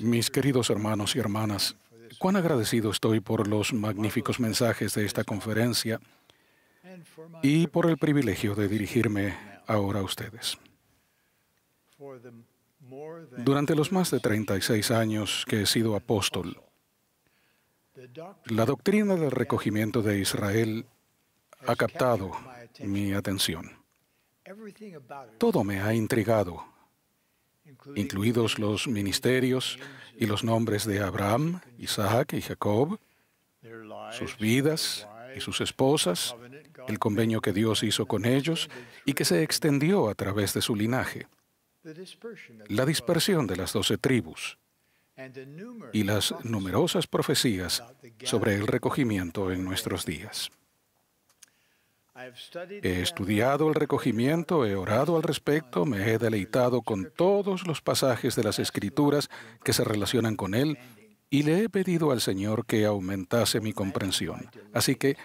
Mis queridos hermanos y hermanas, cuán agradecido estoy por los magníficos mensajes de esta conferencia y por el privilegio de dirigirme ahora a ustedes. Durante los más de 36 años que he sido apóstol, la doctrina del recogimiento de Israel ha captado mi atención. Todo me ha intrigado incluidos los ministerios y los nombres de Abraham, Isaac y Jacob, sus vidas y sus esposas, el convenio que Dios hizo con ellos y que se extendió a través de su linaje, la dispersión de las doce tribus y las numerosas profecías sobre el recogimiento en nuestros días. He estudiado el recogimiento, he orado al respecto, me he deleitado con todos los pasajes de las escrituras que se relacionan con él y le he pedido al Señor que aumentase mi comprensión. Así que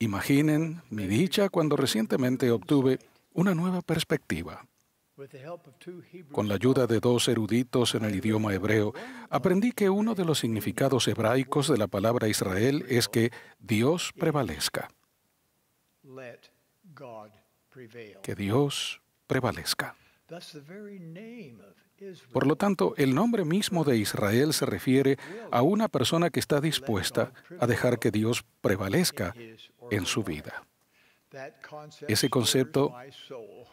imaginen mi dicha cuando recientemente obtuve una nueva perspectiva. Con la ayuda de dos eruditos en el idioma hebreo, aprendí que uno de los significados hebraicos de la palabra Israel es que Dios prevalezca que Dios prevalezca. Por lo tanto, el nombre mismo de Israel se refiere a una persona que está dispuesta a dejar que Dios prevalezca en su vida. Ese concepto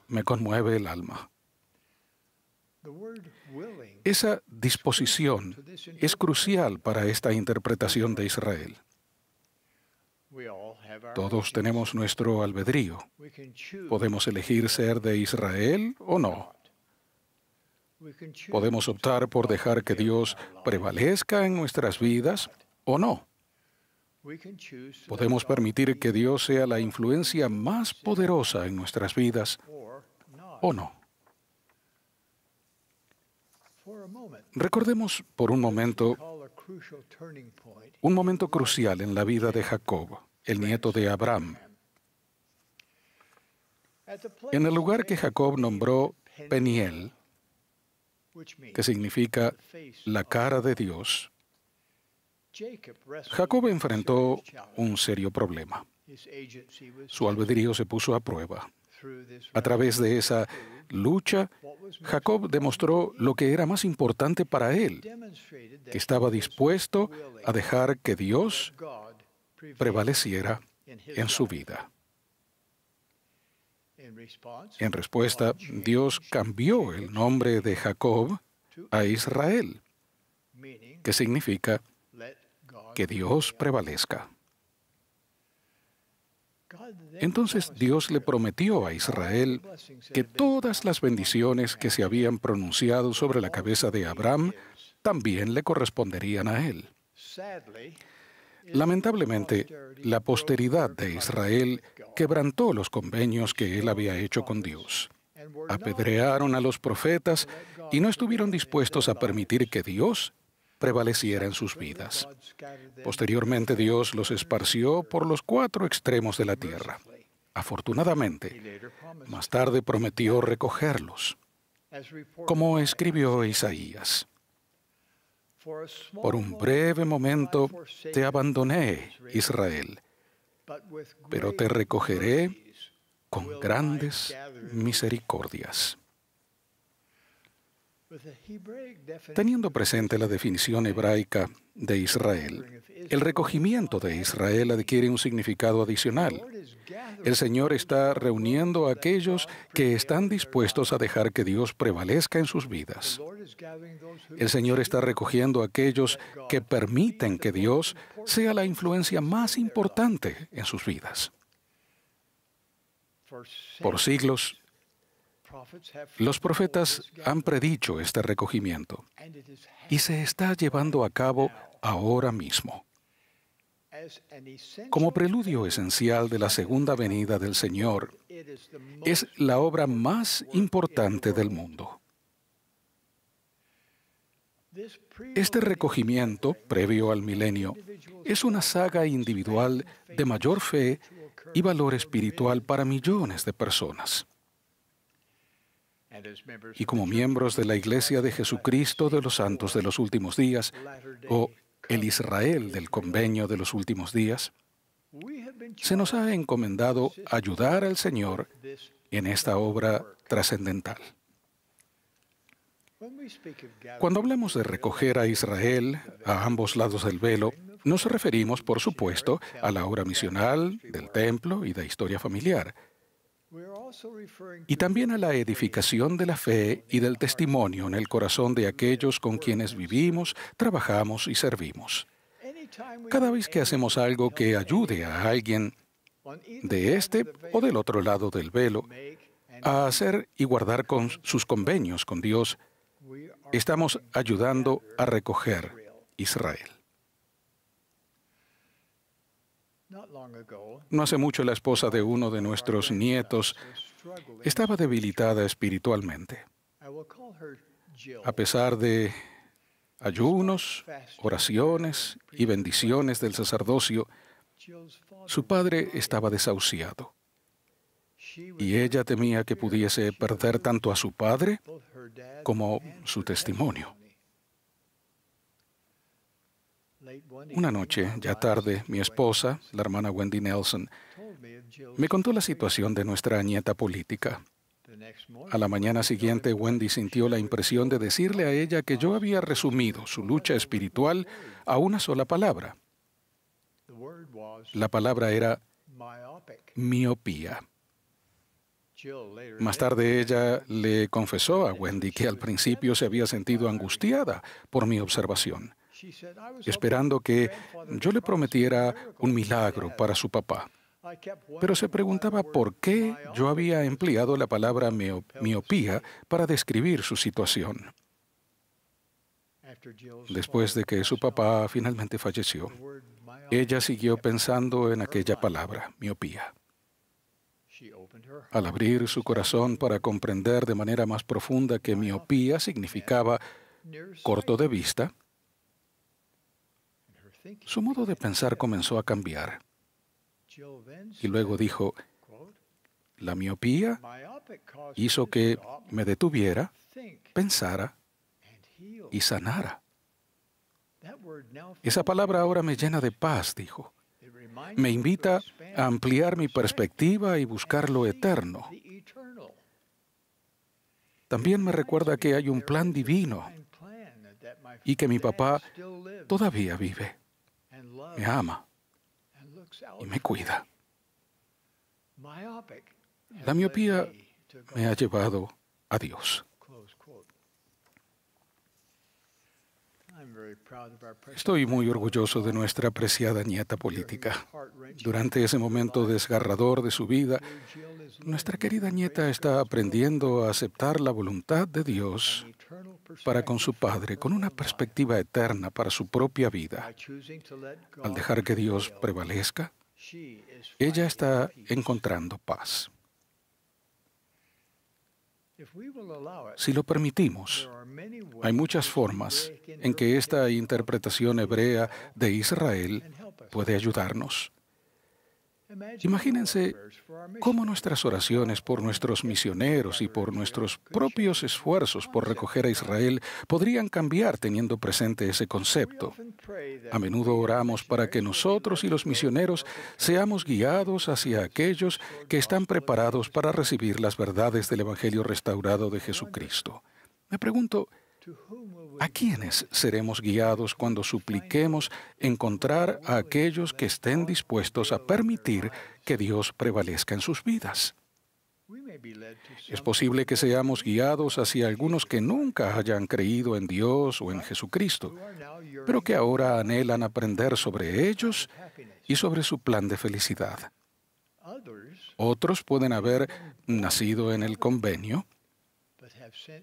me conmueve el alma. Esa disposición es crucial para esta interpretación de Israel. Todos tenemos nuestro albedrío. Podemos elegir ser de Israel o no. Podemos optar por dejar que Dios prevalezca en nuestras vidas o no. Podemos permitir que Dios sea la influencia más poderosa en nuestras vidas o no. Recordemos por un momento un momento crucial en la vida de Jacob el nieto de Abraham. En el lugar que Jacob nombró Peniel, que significa la cara de Dios, Jacob enfrentó un serio problema. Su albedrío se puso a prueba. A través de esa lucha, Jacob demostró lo que era más importante para él, que estaba dispuesto a dejar que Dios prevaleciera en su vida. En respuesta, Dios cambió el nombre de Jacob a Israel, que significa que Dios prevalezca. Entonces Dios le prometió a Israel que todas las bendiciones que se habían pronunciado sobre la cabeza de Abraham también le corresponderían a él. Lamentablemente, la posteridad de Israel quebrantó los convenios que él había hecho con Dios. Apedrearon a los profetas y no estuvieron dispuestos a permitir que Dios prevaleciera en sus vidas. Posteriormente Dios los esparció por los cuatro extremos de la tierra. Afortunadamente, más tarde prometió recogerlos, como escribió Isaías. Por un breve momento te abandoné, Israel, pero te recogeré con grandes misericordias. Teniendo presente la definición hebraica de Israel, el recogimiento de Israel adquiere un significado adicional. El Señor está reuniendo a aquellos que están dispuestos a dejar que Dios prevalezca en sus vidas. El Señor está recogiendo a aquellos que permiten que Dios sea la influencia más importante en sus vidas. Por siglos, los profetas han predicho este recogimiento y se está llevando a cabo ahora mismo. Como preludio esencial de la segunda venida del Señor, es la obra más importante del mundo. Este recogimiento, previo al milenio, es una saga individual de mayor fe y valor espiritual para millones de personas. Y como miembros de la Iglesia de Jesucristo de los Santos de los Últimos Días, o el Israel del convenio de los últimos días, se nos ha encomendado ayudar al Señor en esta obra trascendental. Cuando hablamos de recoger a Israel a ambos lados del velo, nos referimos, por supuesto, a la obra misional, del templo y de historia familiar, y también a la edificación de la fe y del testimonio en el corazón de aquellos con quienes vivimos, trabajamos y servimos. Cada vez que hacemos algo que ayude a alguien de este o del otro lado del velo a hacer y guardar con sus convenios con Dios, estamos ayudando a recoger Israel. No hace mucho la esposa de uno de nuestros nietos estaba debilitada espiritualmente. A pesar de ayunos, oraciones y bendiciones del sacerdocio, su padre estaba desahuciado. Y ella temía que pudiese perder tanto a su padre como su testimonio. Una noche, ya tarde, mi esposa, la hermana Wendy Nelson, me contó la situación de nuestra nieta política. A la mañana siguiente, Wendy sintió la impresión de decirle a ella que yo había resumido su lucha espiritual a una sola palabra. La palabra era miopía. Más tarde ella le confesó a Wendy que al principio se había sentido angustiada por mi observación esperando que yo le prometiera un milagro para su papá. Pero se preguntaba por qué yo había empleado la palabra miopía para describir su situación. Después de que su papá finalmente falleció, ella siguió pensando en aquella palabra, miopía. Al abrir su corazón para comprender de manera más profunda que miopía significaba corto de vista, su modo de pensar comenzó a cambiar. Y luego dijo, la miopía hizo que me detuviera, pensara y sanara. Esa palabra ahora me llena de paz, dijo. Me invita a ampliar mi perspectiva y buscar lo eterno. También me recuerda que hay un plan divino y que mi papá todavía vive me ama y me cuida. La miopía me ha llevado a Dios. Estoy muy orgulloso de nuestra apreciada nieta política. Durante ese momento desgarrador de su vida, nuestra querida nieta está aprendiendo a aceptar la voluntad de Dios para con su Padre con una perspectiva eterna para su propia vida. Al dejar que Dios prevalezca, ella está encontrando paz. Si lo permitimos, hay muchas formas en que esta interpretación hebrea de Israel puede ayudarnos Imagínense cómo nuestras oraciones por nuestros misioneros y por nuestros propios esfuerzos por recoger a Israel podrían cambiar teniendo presente ese concepto. A menudo oramos para que nosotros y los misioneros seamos guiados hacia aquellos que están preparados para recibir las verdades del Evangelio restaurado de Jesucristo. Me pregunto, ¿A quiénes seremos guiados cuando supliquemos encontrar a aquellos que estén dispuestos a permitir que Dios prevalezca en sus vidas? Es posible que seamos guiados hacia algunos que nunca hayan creído en Dios o en Jesucristo, pero que ahora anhelan aprender sobre ellos y sobre su plan de felicidad. Otros pueden haber nacido en el convenio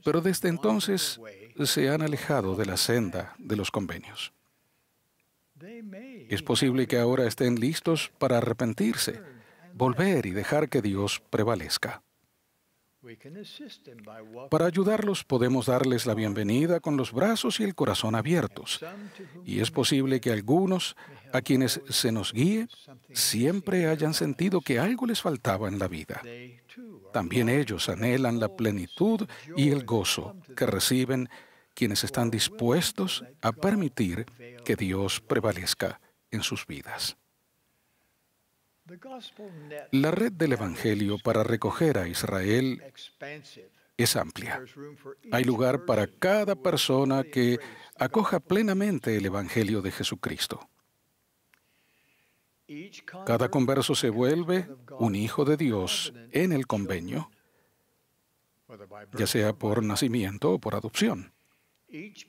pero desde entonces se han alejado de la senda de los convenios. Es posible que ahora estén listos para arrepentirse, volver y dejar que Dios prevalezca. Para ayudarlos podemos darles la bienvenida con los brazos y el corazón abiertos. Y es posible que algunos, a quienes se nos guíe, siempre hayan sentido que algo les faltaba en la vida. También ellos anhelan la plenitud y el gozo que reciben quienes están dispuestos a permitir que Dios prevalezca en sus vidas. La red del Evangelio para recoger a Israel es amplia. Hay lugar para cada persona que acoja plenamente el Evangelio de Jesucristo. Cada converso se vuelve un hijo de Dios en el convenio, ya sea por nacimiento o por adopción.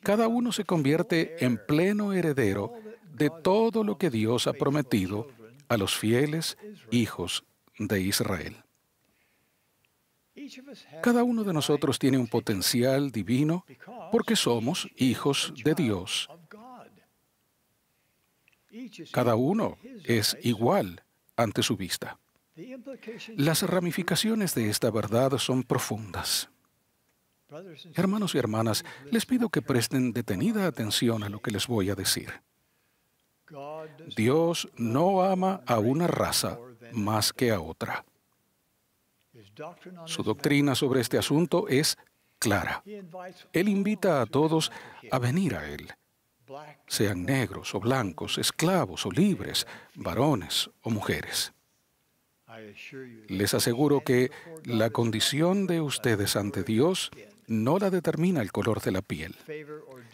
Cada uno se convierte en pleno heredero de todo lo que Dios ha prometido a los fieles hijos de Israel. Cada uno de nosotros tiene un potencial divino porque somos hijos de Dios. Cada uno es igual ante su vista. Las ramificaciones de esta verdad son profundas. Hermanos y hermanas, les pido que presten detenida atención a lo que les voy a decir. Dios no ama a una raza más que a otra. Su doctrina sobre este asunto es clara. Él invita a todos a venir a Él, sean negros o blancos, esclavos o libres, varones o mujeres. Les aseguro que la condición de ustedes ante Dios no la determina el color de la piel.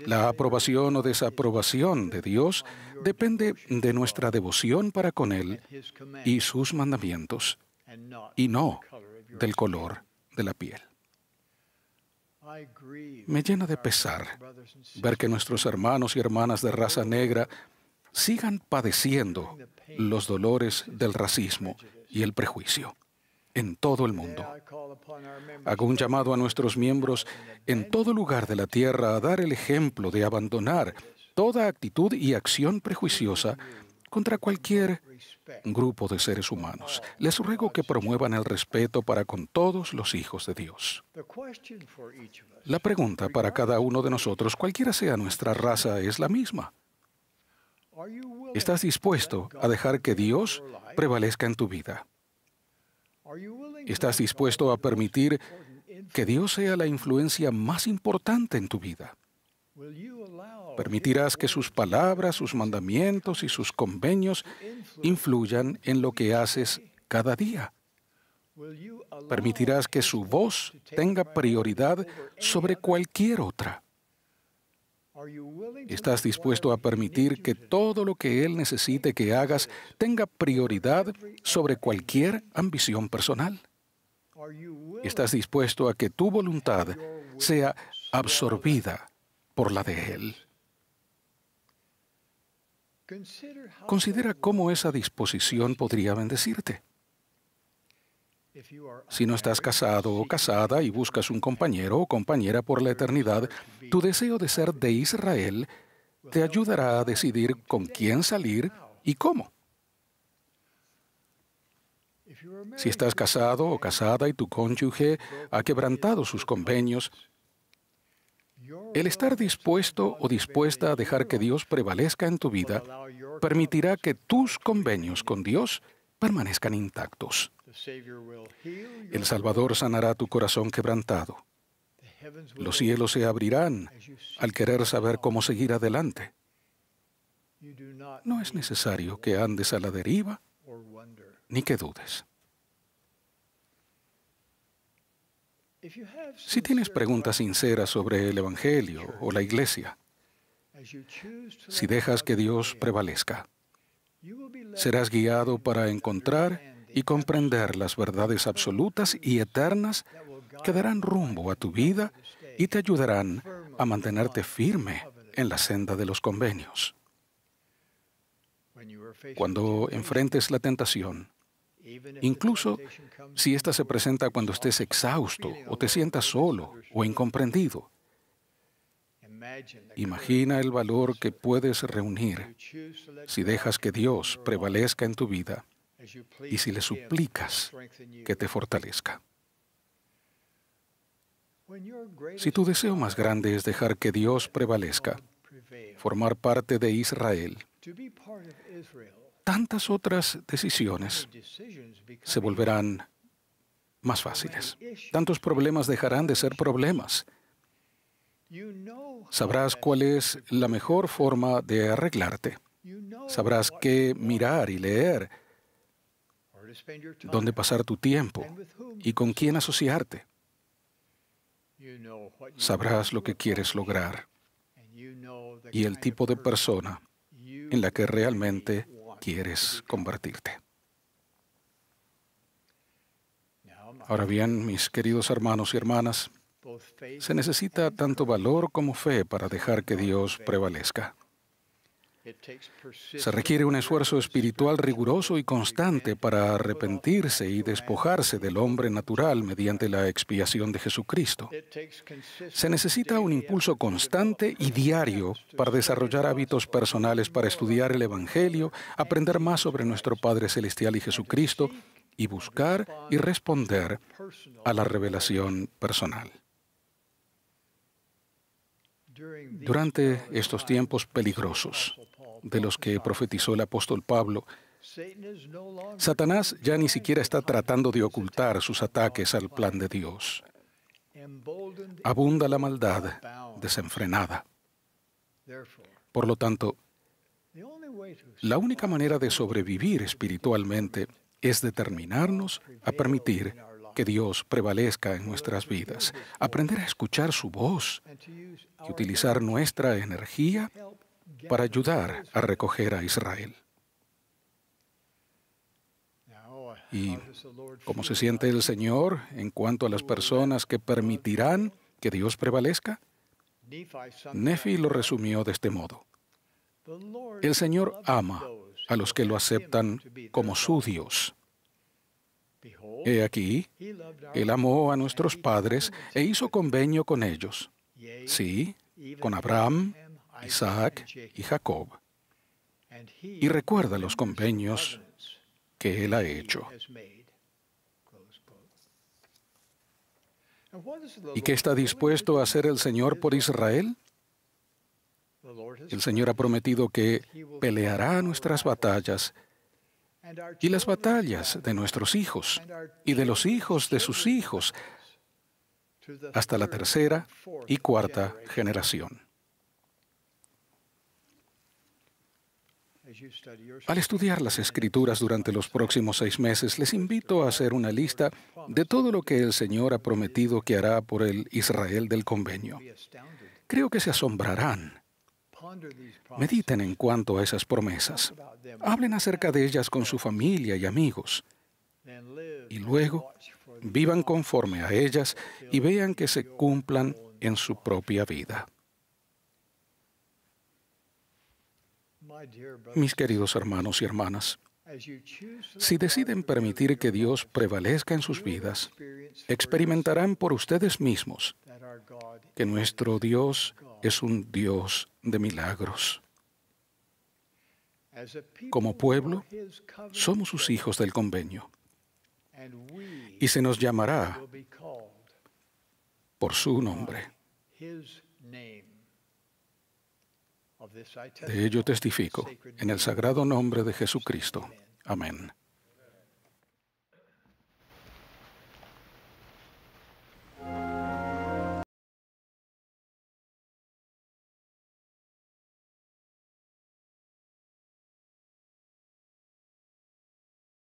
La aprobación o desaprobación de Dios depende de nuestra devoción para con Él y sus mandamientos, y no del color de la piel. Me llena de pesar ver que nuestros hermanos y hermanas de raza negra sigan padeciendo los dolores del racismo y el prejuicio en todo el mundo. Hago un llamado a nuestros miembros en todo lugar de la tierra a dar el ejemplo de abandonar toda actitud y acción prejuiciosa contra cualquier grupo de seres humanos. Les ruego que promuevan el respeto para con todos los hijos de Dios. La pregunta para cada uno de nosotros, cualquiera sea nuestra raza, es la misma. ¿Estás dispuesto a dejar que Dios prevalezca en tu vida? ¿Estás dispuesto a permitir que Dios sea la influencia más importante en tu vida? Permitirás que sus palabras, sus mandamientos y sus convenios influyan en lo que haces cada día. Permitirás que su voz tenga prioridad sobre cualquier otra. ¿Estás dispuesto a permitir que todo lo que Él necesite que hagas tenga prioridad sobre cualquier ambición personal? ¿Estás dispuesto a que tu voluntad sea absorbida por la de Él? Considera cómo esa disposición podría bendecirte. Si no estás casado o casada y buscas un compañero o compañera por la eternidad, tu deseo de ser de Israel te ayudará a decidir con quién salir y cómo. Si estás casado o casada y tu cónyuge ha quebrantado sus convenios, el estar dispuesto o dispuesta a dejar que Dios prevalezca en tu vida permitirá que tus convenios con Dios permanezcan intactos. El Salvador sanará tu corazón quebrantado. Los cielos se abrirán al querer saber cómo seguir adelante. No es necesario que andes a la deriva ni que dudes. Si tienes preguntas sinceras sobre el Evangelio o la Iglesia, si dejas que Dios prevalezca, Serás guiado para encontrar y comprender las verdades absolutas y eternas que darán rumbo a tu vida y te ayudarán a mantenerte firme en la senda de los convenios. Cuando enfrentes la tentación, incluso si ésta se presenta cuando estés exhausto o te sientas solo o incomprendido, Imagina el valor que puedes reunir si dejas que Dios prevalezca en tu vida y si le suplicas que te fortalezca. Si tu deseo más grande es dejar que Dios prevalezca, formar parte de Israel, tantas otras decisiones se volverán más fáciles. Tantos problemas dejarán de ser problemas Sabrás cuál es la mejor forma de arreglarte. Sabrás qué mirar y leer, dónde pasar tu tiempo y con quién asociarte. Sabrás lo que quieres lograr y el tipo de persona en la que realmente quieres convertirte. Ahora bien, mis queridos hermanos y hermanas, se necesita tanto valor como fe para dejar que Dios prevalezca. Se requiere un esfuerzo espiritual riguroso y constante para arrepentirse y despojarse del hombre natural mediante la expiación de Jesucristo. Se necesita un impulso constante y diario para desarrollar hábitos personales para estudiar el Evangelio, aprender más sobre nuestro Padre Celestial y Jesucristo y buscar y responder a la revelación personal. Durante estos tiempos peligrosos de los que profetizó el apóstol Pablo, Satanás ya ni siquiera está tratando de ocultar sus ataques al plan de Dios. Abunda la maldad desenfrenada. Por lo tanto, la única manera de sobrevivir espiritualmente es determinarnos a permitir que Dios prevalezca en nuestras vidas, aprender a escuchar su voz y utilizar nuestra energía para ayudar a recoger a Israel. ¿Y cómo se siente el Señor en cuanto a las personas que permitirán que Dios prevalezca? Nefi lo resumió de este modo. El Señor ama a los que lo aceptan como su Dios. He aquí, Él amó a nuestros padres e hizo convenio con ellos, sí, con Abraham, Isaac y Jacob. Y recuerda los convenios que Él ha hecho. ¿Y qué está dispuesto a hacer el Señor por Israel? El Señor ha prometido que peleará nuestras batallas y las batallas de nuestros hijos y de los hijos de sus hijos hasta la tercera y cuarta generación. Al estudiar las escrituras durante los próximos seis meses, les invito a hacer una lista de todo lo que el Señor ha prometido que hará por el Israel del convenio. Creo que se asombrarán Mediten en cuanto a esas promesas. Hablen acerca de ellas con su familia y amigos. Y luego vivan conforme a ellas y vean que se cumplan en su propia vida. Mis queridos hermanos y hermanas, si deciden permitir que Dios prevalezca en sus vidas, experimentarán por ustedes mismos que nuestro Dios es un Dios de milagros. Como pueblo, somos sus hijos del convenio y se nos llamará por su nombre. De ello testifico, en el sagrado nombre de Jesucristo. Amén.